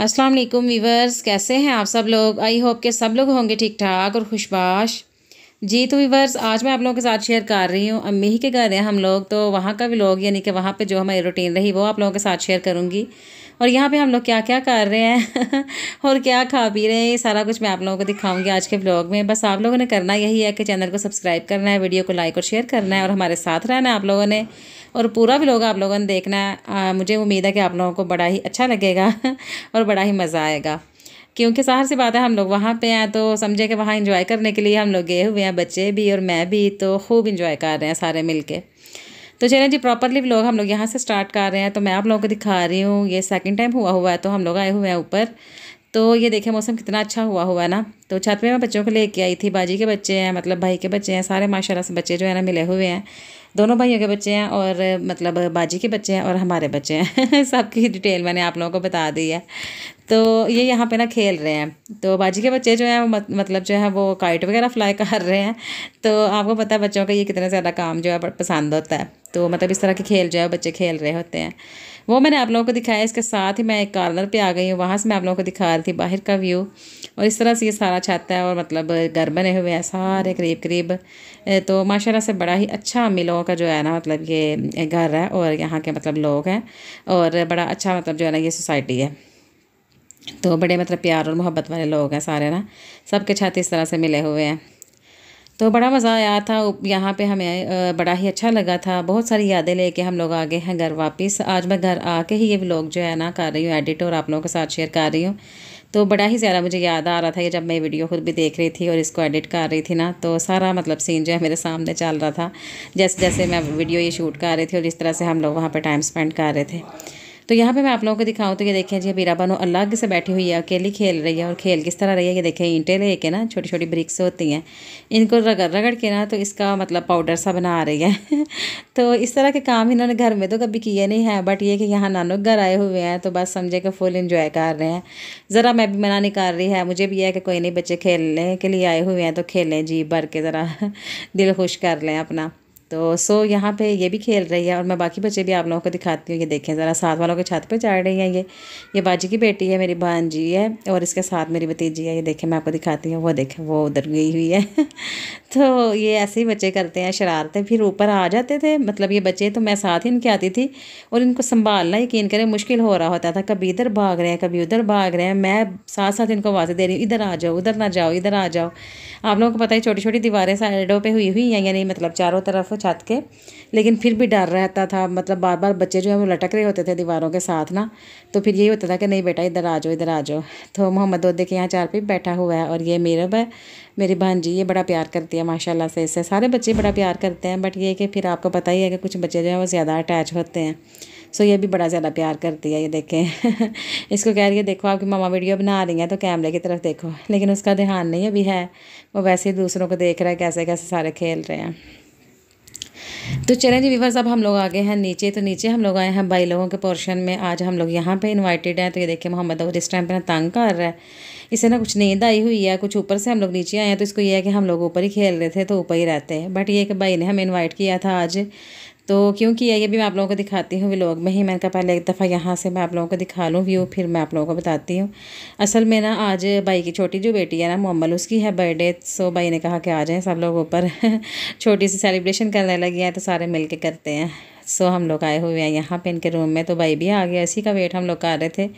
अस्सलाम वालेकुम वीवर्स कैसे हैं आप सब लोग आई होप के सब लोग होंगे ठीक ठाक और खुशबाश जी तो वीवर्स आज मैं आप लोगों के साथ शेयर कर रही हूँ अम्मी ही के घर हैं हम लोग तो वहाँ का भी लोग यानी कि वहाँ पे जो हमारी रूटीन रही वो आप लोगों के साथ शेयर करूँगी और यहाँ पे हम लोग क्या क्या कर रहे हैं और क्या खा पी रहे हैं ये सारा कुछ मैं आप लोगों को दिखाऊंगी आज के ब्लॉग में बस आप लोगों ने करना यही है कि चैनल को सब्सक्राइब करना है वीडियो को लाइक और शेयर करना है और हमारे साथ रहना है आप लोगों ने और पूरा ब्लॉग आप लोगों ने देखना है आ, मुझे उम्मीद है कि आप लोगों को बड़ा ही अच्छा लगेगा और बड़ा ही मज़ा आएगा क्योंकि सहर सी बात है हम लोग वहाँ पे हैं तो समझे कि वहाँ इंजॉय करने के लिए हम लोग गए हुए हैं बच्चे भी और मैं भी तो खूब इंजॉय कर रहे हैं सारे मिलके तो चलें जी प्रॉपरली लोग हम लोग यहाँ से स्टार्ट कर रहे हैं तो मैं आप लोगों को दिखा रही हूँ ये सेकेंड टाइम हुआ हुआ है तो हम लोग आए हुए हैं ऊपर तो ये देखें मौसम कितना अच्छा हुआ हुआ है ना तो छत पे मैं बच्चों को लेके आई थी बाजी के बच्चे हैं मतलब भाई के बच्चे हैं सारे माशाल्लाह से बच्चे जो है ना मिले हुए हैं दोनों भाइयों के बच्चे हैं और मतलब बाजी के बच्चे हैं और हमारे बच्चे हैं सबकी डिटेल मैंने आप लोगों को बता दी है तो ये यहाँ पे ना खेल रहे हैं तो बाजी के बच्चे जो हैं मत, मतलब जो है वो काइट वगैरह फ्लाई कर रहे हैं तो आपको पता है बच्चों का ये कितना ज़्यादा काम जो है पसंद होता है तो मतलब इस तरह के खेल जो है बच्चे खेल रहे होते हैं वो मैंने आप लोगों को दिखाया इसके साथ ही मैं एक कार्नर पे आ गई हूँ वहाँ से मैं आप लोगों को दिखा रही थी बाहर का व्यू और इस तरह से ये सारा छाता है और मतलब घर बने हुए हैं सारे करीब करीब तो माशाल्लाह से बड़ा ही अच्छा हम लोगों का जो है ना मतलब ये घर है और यहाँ के मतलब लोग हैं और बड़ा अच्छा मतलब जो है ना ये सोसाइटी है तो बड़े मतलब प्यार और मोहब्बत वाले लोग हैं सारे ना सबके छाते इस तरह से मिले हुए हैं तो बड़ा मज़ा आया था यहाँ पे हमें बड़ा ही अच्छा लगा था बहुत सारी यादें लेके हम लोग आ गए हैं घर वापस आज मैं घर आके ही ये व्लॉग जो है ना कर रही हूँ एडिट और आप लोगों के साथ शेयर कर रही हूँ तो बड़ा ही ज़्यादा मुझे याद आ रहा था ये जब मैं वीडियो खुद भी देख रही थी और इसको एडिट कर रही थी ना तो सारा मतलब सीन जो है मेरे सामने चल रहा था जैसे जैसे मैं वीडियो ये शूट कर रही थी और इस तरह से हम लोग वहाँ पर टाइम स्पेंड कर रहे थे तो यहाँ पे मैं आप लोगों को दिखाऊँ तो ये देखें जी बीरा बानो अलग से बैठी हुई है अकेली खेल रही है और खेल किस तरह रही है ये देखें ले लेके ना छोटी छोटी ब्रिक्स होती हैं इनको रगड़ रगड़ के ना तो इसका मतलब पाउडर सा बना रही है तो इस तरह के काम इन्होंने घर में तो कभी किए नहीं है बट ये कि यहाँ नानो घर आए हुए हैं तो बस समझे कि फुल इन्जॉय कर रहे हैं ज़रा मैं भी मना नहीं कर रही है मुझे भी है कि कोई नहीं बच्चे खेलने के लिए आए हुए हैं तो खेलें जी भर के ज़रा दिल खुश कर लें अपना तो सो यहाँ पे ये भी खेल रही है और मैं बाकी बच्चे भी आप लोगों को दिखाती हूँ ये देखें ज़रा साथ वालों के छत पे चढ़ रही है ये ये बाजी की बेटी है मेरी जी है और इसके साथ मेरी भतीजी है ये देखें मैं आपको दिखाती हूँ वो देखें वो उधर गई हुई है तो ये ऐसे ही बच्चे करते हैं शरारतें फिर ऊपर आ जाते थे मतलब ये बच्चे तो मैं साथ ही इनके आती थी और इनको संभालना यकीन करें मुश्किल हो रहा होता था कभी इधर भाग रहे हैं कभी उधर भाग रहे हैं मैं साथ साथ इनको आवाज़ें दे रही हूँ इधर आ जाओ उधर ना जाओ इधर आ जाओ आप लोगों को पता है छोटी छोटी दीवारें साइडों पर हुई हुई हैं यानी मतलब चारों तरफ छत के लेकिन फिर भी डर रहता था मतलब बार बार बच्चे जो है वो लटक रहे होते थे दीवारों के साथ ना तो फिर यही होता था कि नहीं बेटा इधर आ जाओ इधर आ जाओ तो मोहम्मद दोदे के यहाँ चार पे बैठा हुआ है और ये मेरब है मेरी बहन जी ये बड़ा प्यार करती है माशाल्लाह से इससे सारे बच्चे बड़ा प्यार करते हैं बट ये कि फिर आपको पता ही है कि कुछ बच्चे जो हैं वो ज़्यादा अटैच होते हैं सो ये भी बड़ा ज़्यादा प्यार करती है ये देखें इसको कह रही है देखो आपकी मामा वीडियो बना रही हैं तो कैमरे की तरफ देखो लेकिन उसका ध्यान नहीं अभी है वो वैसे ही दूसरों को देख रहा है कैसे कैसे सारे खेल रहे हैं तो चलें जी वीवर्स अब हम लोग आगे हैं नीचे तो नीचे हम लोग आए हैं भाई लोगों के पोर्शन में आज हम लोग यहाँ पे इनवाइटेड हैं तो ये देखिए मोहम्मद दाऊद इस टाइम पे ना तंग कर रहा है इसे ना कुछ नींद आई हुई है कुछ ऊपर से हम लोग नीचे आए हैं तो इसको ये है कि हम लोग ऊपर ही खेल रहे थे तो ऊपर ही रहते हैं बट ये कि भाई ने हमें इन्वाइट किया था आज तो क्योंकि ये भी मैं आप लोगों को दिखाती हूँ व्लॉग में ही मैंने कहा पहले एक दफ़ा यहाँ से मैं आप लोगों को दिखा लूँ व्यू फिर मैं आप लोगों को बताती हूँ असल में ना आज भाई की छोटी जो बेटी है ना मोम्मल उसकी है बर्थडे सो भाई ने कहा कि आ जाएँ सब लोग ऊपर छोटी सी सेलिब्रेशन करने लगी हैं तो सारे मिल के करते हैं सो हम लोग आए हुए हैं यहाँ पर इनके रूम में तो भाई भी आ गया इसी का वेट हम लोग कर रहे थे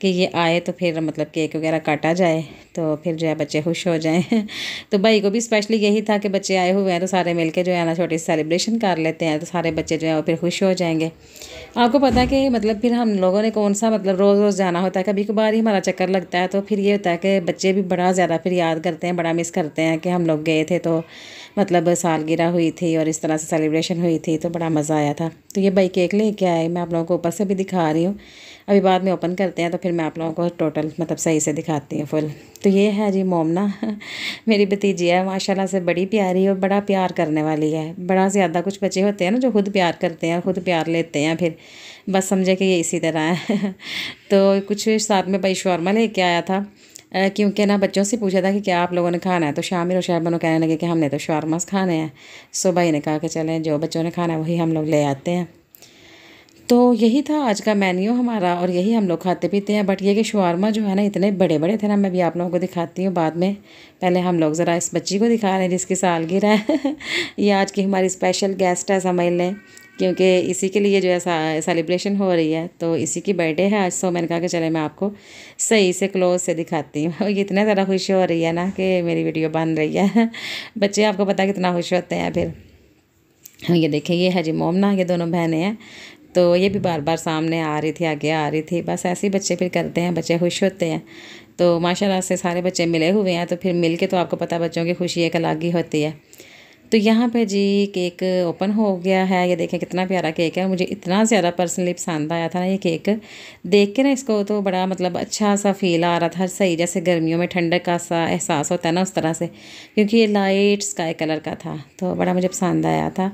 कि ये आए तो फिर मतलब केक वगैरह काटा जाए तो फिर जो है बच्चे खुश हो जाएं तो भाई को भी स्पेशली यही था कि बच्चे आए हुए हैं तो सारे मिल जो है ना छोटी सेलिब्रेशन कर लेते हैं तो सारे बच्चे जो है वो फिर खुश हो जाएंगे आपको पता है कि मतलब फिर हम लोगों ने कौन सा मतलब रोज़ रोज़ जाना होता है कभी कभार ही हमारा चक्कर लगता है तो फिर ये होता है कि बच्चे भी बड़ा ज़्यादा फिर याद करते हैं बड़ा मिस करते हैं कि हम लोग गए थे तो मतलब सालगिरह हुई थी और इस तरह से सेलिब्रेशन हुई थी तो बड़ा मज़ा आया था तो ये भाई केक लेके आए मैं आप लोगों को ऊपर से भी दिखा रही हूँ अभी बाद में ओपन करते हैं तो फिर मैं आप लोगों को टोटल मतलब सही से दिखाती हूँ फुल तो ये है जी मोमना मेरी भतीजी है माशाला से बड़ी प्यारी और बड़ा प्यार करने वाली है बड़ा ज़्यादा कुछ बच्चे होते हैं ना जो खुद प्यार करते हैं खुद प्यार लेते हैं फिर बस समझे कि ये इसी तरह है तो कुछ साथ में भाई शौरमा लेके आया था क्योंकि ना बच्चों से पूछा था कि क्या आप लोगों ने खाना है तो शामिल और शाहबानो कहने लगे कि हमने तो शौरमा खाने हैं सो भाई ने कहा कि चलें जो बच्चों ने खाना है वही हम लोग ले आते हैं तो यही था आज का मेन्यू हमारा और यही हम लोग खाते पीते हैं बट ये कि शुरमा जो है ना इतने बड़े बड़े थे ना मैं भी आप लोगों को दिखाती हूँ बाद में पहले हम लोग ज़रा इस बच्ची को दिखा रहे हैं जिसकी सालगिरह है ये आज की हमारी स्पेशल गेस्ट है समझ लें क्योंकि इसी के लिए जो है सेलिब्रेशन हो रही है तो इसी की बर्थडे है आज सो मैंने कहा कि चले मैं आपको सही से क्लोज से दिखाती हूँ ये इतना ज़्यादा खुशी हो रही है ना कि मेरी वीडियो बन रही है बच्चे आपको पता कितना खुश होते हैं फिर ये देखें ये है जी मोमना ये दोनों बहनें हैं तो ये भी बार बार सामने आ रही थी आगे आ रही थी बस ऐसे ही बच्चे फिर करते हैं बच्चे खुश होते हैं तो माशाल्लाह से सारे बच्चे मिले हुए हैं तो फिर मिल के तो आपको पता बच्चों की खुशी एक अलग ही होती है तो यहाँ पे जी केक ओपन हो गया है ये देखें कितना प्यारा केक है मुझे इतना ज़्यादा पर्सनली पसंद आया था ना ये केक देख के ना इसको तो बड़ा मतलब अच्छा सा फील आ रहा था सही जैसे गर्मियों में ठंडक का सा एहसास होता है ना उस तरह से क्योंकि ये लाइट स्काई कलर का था तो बड़ा मुझे पसंद आया था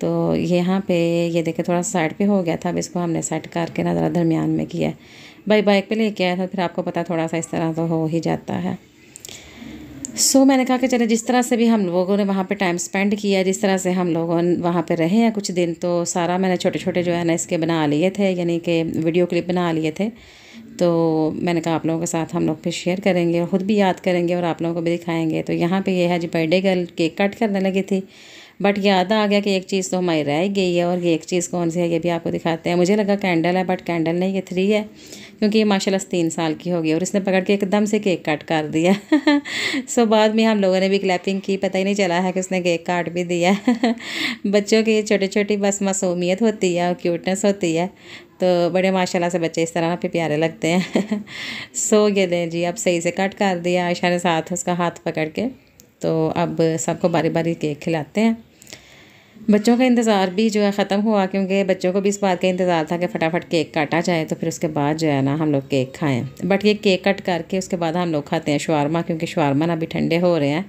तो यहाँ पे ये देखे थोड़ा साइड पे हो गया था अब इसको हमने सेट करके ना ज़रा दरमियान में किया भाई बाइक पे लेके आया था फिर आपको पता थोड़ा सा इस तरह तो हो ही जाता है सो so, मैंने कहा कि चले जिस तरह से भी हम लोगों ने वहाँ पे टाइम स्पेंड किया जिस तरह से हम लोगों वहाँ पे रहे हैं कुछ दिन तो सारा मैंने छोटे छोटे जो है ना इसके बना लिए थे यानी कि वीडियो क्लिप बना लिए थे तो मैंने कहा आप लोगों के साथ हम लोग फिर शेयर करेंगे और ख़ुद भी याद करेंगे और आप लोगों को भी दिखाएँगे तो यहाँ पर यह है जी बर्थडे गर्ल केक कट करने लगी थी बट याद आ गया कि एक चीज़ तो हमारी रह गई है और ये एक चीज़ कौन सी है ये भी आपको दिखाते हैं मुझे लगा कैंडल है बट कैंडल नहीं ये थ्री है क्योंकि ये माशाल्लाह तीन साल की होगी और इसने पकड़ के एकदम से केक काट कर दिया सो बाद में हम लोगों ने भी क्लैपिंग की पता ही नहीं चला है कि उसने केक काट भी दिया बच्चों की छोटी छोटी बस मासूमियत होती है और क्यूटनेस होती है तो बड़े माशाल्लाह से बच्चे इस तरह पे फिर प्यारे लगते हैं सो ये दें जी अब सही से कट कर दिया आयशा ने साथ उसका हाथ पकड़ के तो अब सबको बारी बारी केक खिलाते हैं बच्चों का इंतज़ार भी जो है ख़त्म हुआ क्योंकि बच्चों को भी इस बात का इंतज़ार था कि फटाफट केक काटा जाए तो फिर उसके बाद जो है ना हम लोग केक खाएँ बट ये केक कट करके उसके बाद हम लोग खाते हैं शवारमा क्योंकि शवारमा ना अभी ठंडे हो रहे हैं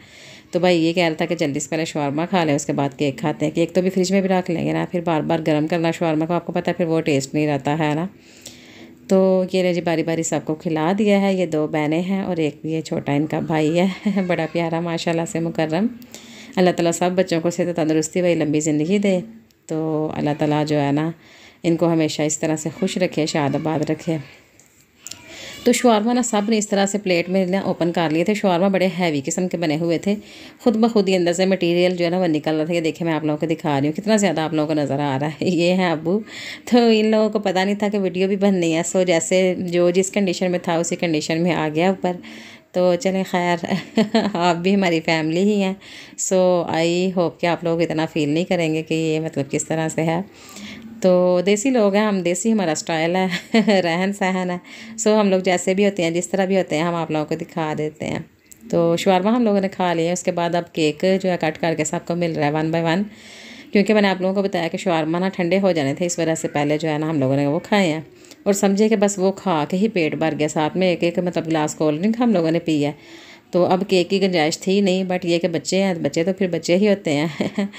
तो भाई ये कह रहा था कि जल्दी से पहले शवारमा खा लें उसके बाद केक खाते हैं केक तो भी फ्रिज में भी रख लेंगे ना फिर बार बार गर्म करना शवारमा को आपको पता है फिर वो टेस्ट नहीं रहता है ना तो ये ने जी बारी बारी सबको खिला दिया है ये दो बहनें हैं और एक ये छोटा इनका भाई है बड़ा प्यारा माशाला से मुकर्रम अल्लाह ताला सब बच्चों को सेहत तंदुरुस्ती वही लंबी ज़िंदगी दे तो अल्लाह ताला जो है ना इनको हमेशा इस तरह से खुश रखे शादाबाद रखे तो शवारमा ना सब ने इस तरह से प्लेट में ना ओपन कर लिए थे शवारमा बड़े हैवी किस्म के बने हुए थे खुद ब खुद ही अंदर से मटेरियल जो है ना वो निकल रहा था ये देखे मैं आप लोगों को दिखा रही हूँ कितना ज़्यादा आप लोगों को नज़र आ रहा है ये है अबू तो इन लोगों को पता नहीं था कि वीडियो भी बननी है सो जैसे जो जिस कंडीशन में था उसी कंडीशन में आ गया ऊपर तो चलें खैर आप भी हमारी फैमिली ही हैं सो आई होप कि आप लोग इतना फील नहीं करेंगे कि ये मतलब किस तरह से है तो देसी लोग हैं हम देसी हमारा स्टाइल है रहन सहन है सो हम लोग जैसे भी होते हैं जिस तरह भी होते हैं हम आप लोगों को दिखा देते हैं तो शुरमा हम लोगों ने खा लिए उसके बाद अब केक जो है कट करके सबको मिल रहा है वन बाय वन क्योंकि मैंने आप लोगों को बताया कि शुरमा ना ठंडे हो जाने थे इस वजह से पहले जो है ना हम लोगों ने वो खाए हैं और समझे कि बस वो खा के ही पेट भर गया साथ में एक एक मतलब गिलास कोल्ड ड्रिंक हम लोगों ने पी है तो अब केक की गुंजाइश थी नहीं बट ये कि बच्चे हैं बच्चे तो फिर बच्चे ही होते हैं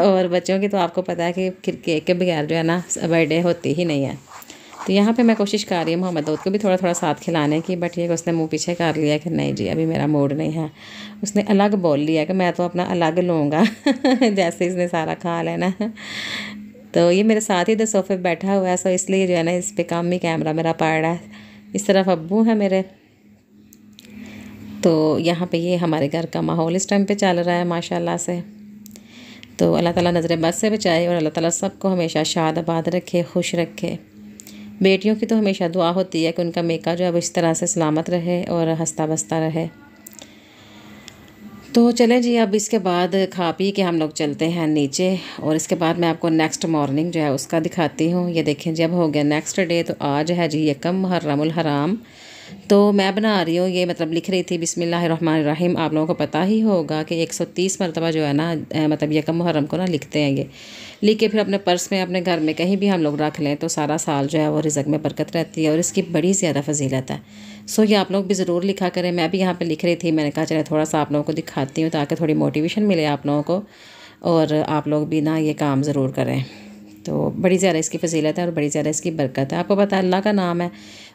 और बच्चों की तो आपको पता है कि फिर केक के बगैर जो है ना बर्थडे होती ही नहीं है तो यहाँ पे मैं कोशिश कर रही हूँ मोहम्मद दाऊद को भी थोड़ा थोड़ा साथ खिलाने की बट ये उसने मुंह पीछे कर लिया कि नहीं जी अभी मेरा मूड नहीं है उसने अलग बोल लिया कि मैं तो अपना अलग लूँगा जैसे इसने सारा खा लेना है तो ये मेरे साथ ही तो सोफे पर बैठा हुआ है सो इसलिए जो है ना इस पर कम ही कैमरा मेरा पड़ रहा है इस तरफ अबू है मेरे तो यहाँ पे ये हमारे घर का माहौल इस टाइम पे चल रहा है माशाल्लाह से तो अल्लाह ताला नज़र बस से बचाए और अल्लाह ताला सबको हमेशा शाद आबाद रखे खुश रखे बेटियों की तो हमेशा दुआ होती है कि उनका मेका जो है वो इस तरह से सलामत रहे और हंसता बसता रहे तो चलें जी अब इसके बाद खा पी के हम लोग चलते हैं नीचे और इसके बाद मैं आपको नेक्स्ट मॉर्निंग जो है उसका दिखाती हूँ ये देखें जी अब हो गया नेक्स्ट डे तो आज है जी यकम हर्रमुल हराम तो मैं बना रही हूँ ये मतलब लिख रही थी बिसमीम आप लोगों को पता ही होगा कि 130 मरतबा जो है ना मतलब यकम मुहर्रम को ना लिखते हैं ये लिख के फिर अपने पर्स में अपने घर में कहीं भी हम लोग रख लें तो सारा साल जो है वो रिजक में बरकत रहती है और इसकी बड़ी ज़्यादा फजीलत है सो ये आप लोग भी ज़रूर लिखा करें मैं भी यहाँ पर लिख रही थी मैंने कहा चले थोड़ा सा आप लोगों को दिखाती हूँ ताकि थोड़ी मोटिवेशन मिले आप लोगों को और आप लोग भी ना ये काम ज़रूर करें तो बड़ी ज़्यादा इसकी फजीलत है और बड़ी ज़्यादा इसकी बरकत है आपको पता है अल्लाह का नाम है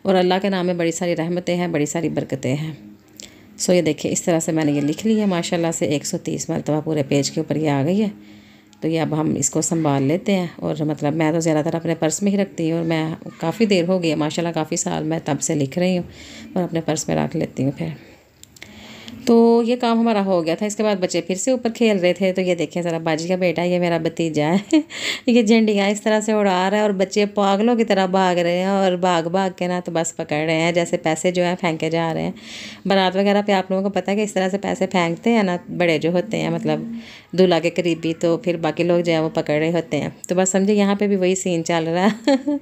और अल्लाह के नाम में बड़ी सारी रहमतें हैं बड़ी सारी बरकतें हैं सो ये देखिए इस तरह से मैंने ये लिख ली है माशाल्लाह से 130 मरतबा पूरे पेज के ऊपर ये आ गई है तो ये अब हम इसको संभाल लेते हैं और मतलब मैं तो ज़्यादातर अपने पर्स में ही रखती हूँ और मैं काफ़ी देर हो गई है माशाला काफ़ी साल मैं तब से लिख रही हूँ और अपने पर्स में रख लेती हूँ फिर तो ये काम हमारा हो गया था इसके बाद बच्चे फिर से ऊपर खेल रहे थे तो ये देखें ज़रा बाजी का बेटा ये मेरा भतीजा है ये झंडियाँ इस तरह से उड़ा रहा है और बच्चे पागलों की तरह भाग रहे हैं और भाग भाग के ना तो बस पकड़ रहे हैं जैसे पैसे जो है फेंके जा रहे हैं बारात वगैरह पे आप लोगों को पता है कि इस तरह से पैसे फेंकते हैं ना बड़े जो होते हैं मतलब दूल्हा के करीबी तो फिर बाकी लोग जो है वो पकड़ रहे होते हैं तो बस समझे यहाँ पर भी वही सीन चल रहा है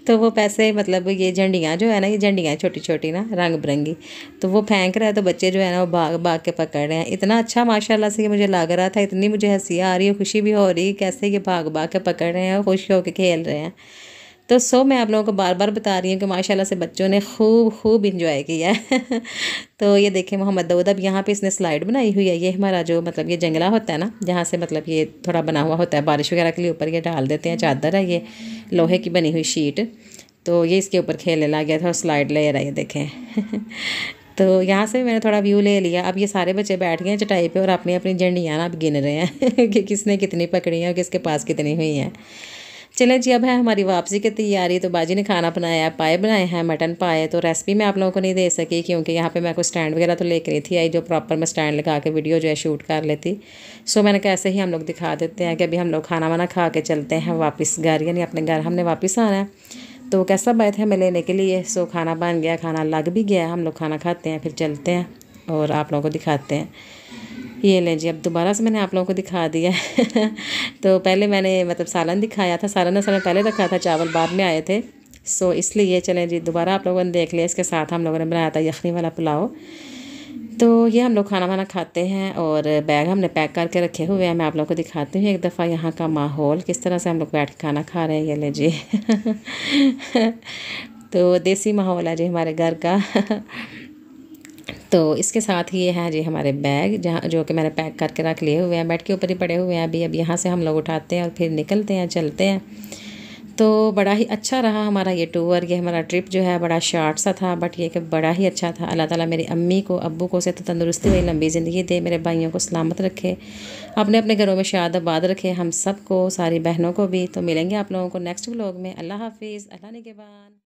तो वो पैसे मतलब ये झंडियाँ जो है ना ये झंडियाँ छोटी छोटी ना रंग बिरंगी तो वो फेंक रहा है तो बच्चे जो है ना वो भाग भाग के पकड़ रहे हैं इतना अच्छा माशाल्लाह से ये मुझे लग रहा था इतनी मुझे हंसी आ रही है खुशी भी हो रही है कैसे ये भाग भाग के पकड़ रहे हैं और खुश होकर खेल रहे हैं तो सो मैं आप लोगों को बार बार बता रही हूँ कि माशाल्लाह से बच्चों ने खूब खूब इंजॉय किया तो ये देखें मोहम्मद दाऊद अब यहाँ पे इसने स्लाइड बनाई हुई है ये हमारा जो मतलब ये जंगला होता है ना जहाँ से मतलब ये थोड़ा बना हुआ होता है बारिश वगैरह के लिए ऊपर ये डाल देते हैं चादर है ये लोहे की बनी हुई शीट तो ये इसके ऊपर खेलने लग गया था और स्लाइड ले रहा ये देखें तो यहाँ से मैंने थोड़ा व्यू ले लिया अब ये सारे बच्चे बैठ गए हैं चटाई पे और अपनी अपनी झंडियाँ अब गिन रहे हैं कि किसने कितनी पकड़ी हैं और किसके पास कितनी हुई हैं चले जी अब है हमारी वापसी की तैयारी तो बाजी ने खाना बनाया पाए बनाए हैं मटन पाए तो रेसिपी मैं आप लोगों को नहीं दे सकी क्योंकि यहाँ पे मैं कोई स्टैंड वगैरह तो लेकर रही थी आई जो प्रॉपर मैं स्टैंड लगा के वीडियो जो है शूट कर लेती सो मैंने कैसे ही हम लोग दिखा देते हैं कि अभी हम लोग खाना वाना खा के चलते हैं वापस घर यानी अपने घर हमने वापस आना है तो कैसा बैठे हमें लेने के लिए सो खाना बन गया खाना लग भी गया हम लोग खाना खाते हैं फिर चलते हैं और आप लोगों को दिखाते हैं ये लें जी अब दोबारा से मैंने आप लोगों को दिखा दिया तो पहले मैंने मतलब सालन दिखाया था सालन असल में पहले रखा था चावल बाद में आए थे सो इसलिए चलें जी दोबारा आप लोगों ने देख लिया इसके साथ हम लोगों ने बनाया था यखनी वाला पुलाव तो ये हम लोग खाना वाना खाते हैं और बैग हमने पैक करके रखे हुए हैं मैं आप लोग को दिखाती हूँ एक दफ़ा यहाँ का माहौल किस तरह से हम लोग बैठ के खाना खा रहे हैं ये ले जी तो देसी माहौल है जी हमारे घर का तो इसके साथ ही ये है जी हमारे बैग जहाँ जो कि मैंने पैक करके रख लिए हुए हैं बैठ के ऊपर ही पड़े हुए हैं अभी अब यहाँ से हम लोग उठाते हैं और फिर निकलते हैं चलते हैं तो बड़ा ही अच्छा रहा हमारा ये टूर ये हमारा ट्रिप जो है बड़ा शार्ट सा था बट ये कि बड़ा ही अच्छा था अल्लाह ताला मेरी अम्मी को अब्बू को से तो तंदुरुस्ती हुई लंबी ज़िंदगी दे मेरे भाइयों को सलामत रखे अपने अपने घरों में शाद आबाद रखे हम सब को सारी बहनों को भी तो मिलेंगे आप लोगों को नेक्स्ट ब्लॉग में अल्लाह हाफिज़ अल्लाह ने बाद